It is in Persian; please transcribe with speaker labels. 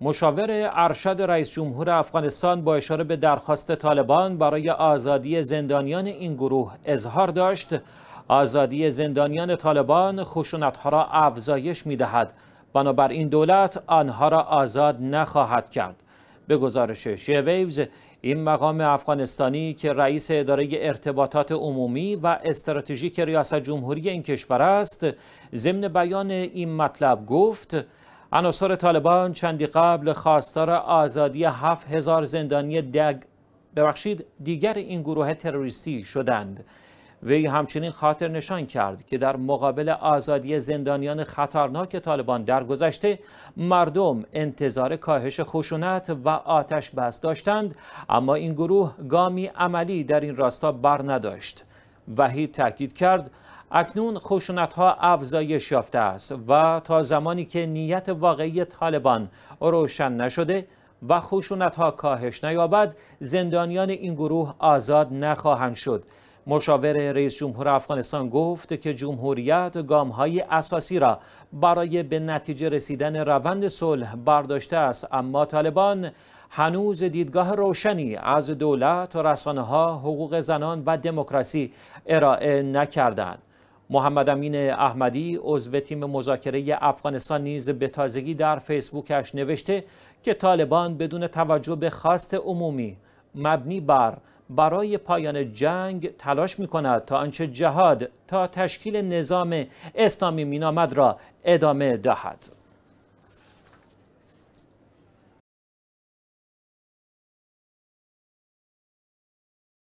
Speaker 1: مشاور ارشد رئیس جمهور افغانستان با اشاره به درخواست طالبان برای آزادی زندانیان این گروه اظهار داشت آزادی زندانیان طالبان خشونتها را افزایش می دهد بنابراین دولت آنها را آزاد نخواهد کرد به گزارش شیویوز این مقام افغانستانی که رئیس اداره ارتباطات عمومی و استراتژیک ریاست جمهوری این کشور است ضمن بیان این مطلب گفت عناصر طالبان چندی قبل خواستار آزادی 7000 زندانی دگ... ببخشید دیگر این گروه تروریستی شدند وی همچنین خاطر نشان کرد که در مقابل آزادی زندانیان خطرناک طالبان در گذشته مردم انتظار کاهش خشونت و آتش بس داشتند اما این گروه گامی عملی در این راستا بر نداشت وحید تاکید کرد اکنون خشونت ها افزایش یافته است و تا زمانی که نیت واقعی طالبان روشن نشده و خشونت ها کاهش نیابد زندانیان این گروه آزاد نخواهند شد مشاور رئیس جمهور افغانستان گفت که جمهوریت گام های اساسی را برای به نتیجه رسیدن روند صلح برداشته است اما طالبان هنوز دیدگاه روشنی از دولت، رسانه ها، حقوق زنان و دموکراسی ارائه نکردند. محمد امین احمدی عضو تیم مذاکره افغانستان نیز به تازگی در فیسبوکش نوشته که طالبان بدون توجه به خواست عمومی مبنی بر برای پایان جنگ تلاش می کند تا آنچه جهاد تا تشکیل نظام اسلامی مینامد را ادامه دهد.